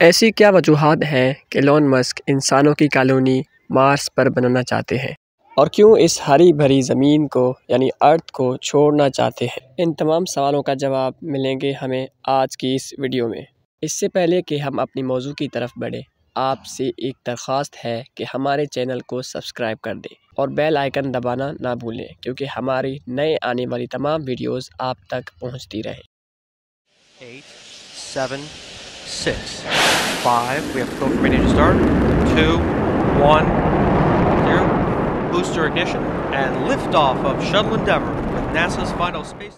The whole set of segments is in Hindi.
ऐसी क्या वजूहत है कि लॉन मस्क इंसानों की कॉलोनी मार्स पर बनाना चाहते हैं और क्यों इस हरी भरी ज़मीन को यानी अर्थ को छोड़ना चाहते हैं इन तमाम सवालों का जवाब मिलेंगे हमें आज की इस वीडियो में इससे पहले कि हम अपनी मौजू की तरफ बढ़ें आपसे एक दरख्वास्त है कि हमारे चैनल को सब्सक्राइब कर दें और बेल आइकन दबाना ना भूलें क्योंकि हमारी नए आने वाली तमाम वीडियोस आप तक पहुंचती रहें Eight, seven, six, five. We have to go for ready to start. Two, one, zero. Booster ignition and liftoff of Shuttle Endeavour with NASA's final space.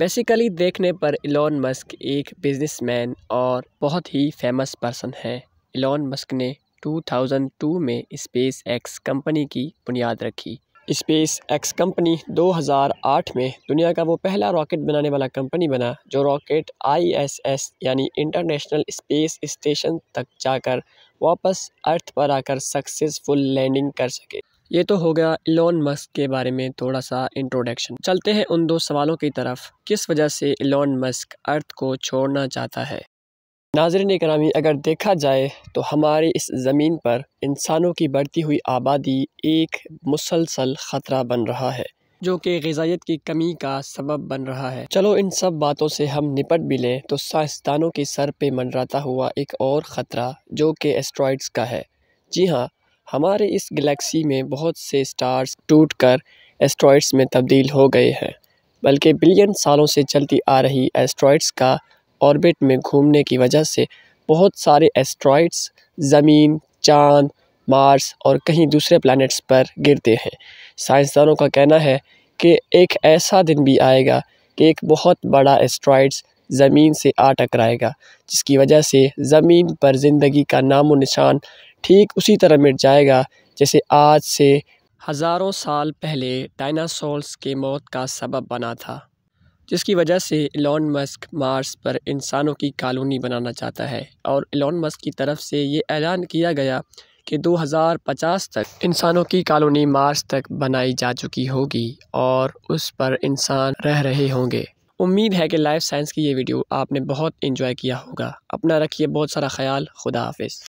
Basically देखने पर इलॉन मस्क एक बिजनेसमैन और बहुत ही फेमस पर्सन है इलॉन मस्क ने 2002 में स्पेस एक्स कंपनी की बुनियाद रखी स्पेस एक्स कंपनी 2008 में दुनिया का वो पहला रॉकेट बनाने वाला कंपनी बना जो रॉकेट आईएसएस यानी इंटरनेशनल स्पेस स्टेशन तक जाकर वापस अर्थ पर आकर सक्सेसफुल लैंडिंग कर सके ये तो हो गया इलॉन मस्क के बारे में थोड़ा सा इंट्रोडक्शन चलते हैं उन दो सवालों की तरफ किस वजह से इलॉन मस्क अर्थ को छोड़ना चाहता है नाजरन करामी अगर देखा जाए तो हमारे इस ज़मीन पर इंसानों की बढ़ती हुई आबादी एक मुसलसल ख़तरा बन रहा है जो कि गजाइत की कमी का सबब बन रहा है चलो इन सब बातों से हम निपट भी लें तो साइंसदानों के सर पे मंडराता हुआ एक और ख़तरा जो कि एस्ट्रॉइड्स का है जी हाँ हमारे इस गलेक्सी में बहुत से स्टार्स टूट कर एस्ट्रॉइड्स में तब्दील हो गए हैं बल्कि बिलियन सालों से चलती आ रही एस्ट्रॉइड्स का ऑर्बिट में घूमने की वजह से बहुत सारे एस्ट्रॉइड्स ज़मीन चाँद मार्स और कहीं दूसरे प्लैनेट्स पर गिरते हैं साइंसदानों का कहना है कि एक ऐसा दिन भी आएगा कि एक बहुत बड़ा एस्ट्रॉइड्स ज़मीन से आ टकराएगा जिसकी वजह से ज़मीन पर ज़िंदगी का नामो निशान ठीक उसी तरह मिट जाएगा जैसे आज से हज़ारों साल पहले डायनासोर्स के मौत का सबब बना था जिसकी वजह से एलॉन मस्क मार्स पर इंसानों की कॉलोनी बनाना चाहता है और एलॉन मस्क की तरफ से ये ऐलान किया गया कि 2050 तक इंसानों की कॉलोनी मार्स तक बनाई जा चुकी होगी और उस पर इंसान रह रहे होंगे उम्मीद है कि लाइफ साइंस की ये वीडियो आपने बहुत इन्जॉय किया होगा अपना रखिए बहुत सारा ख्याल खुदा हाफिज़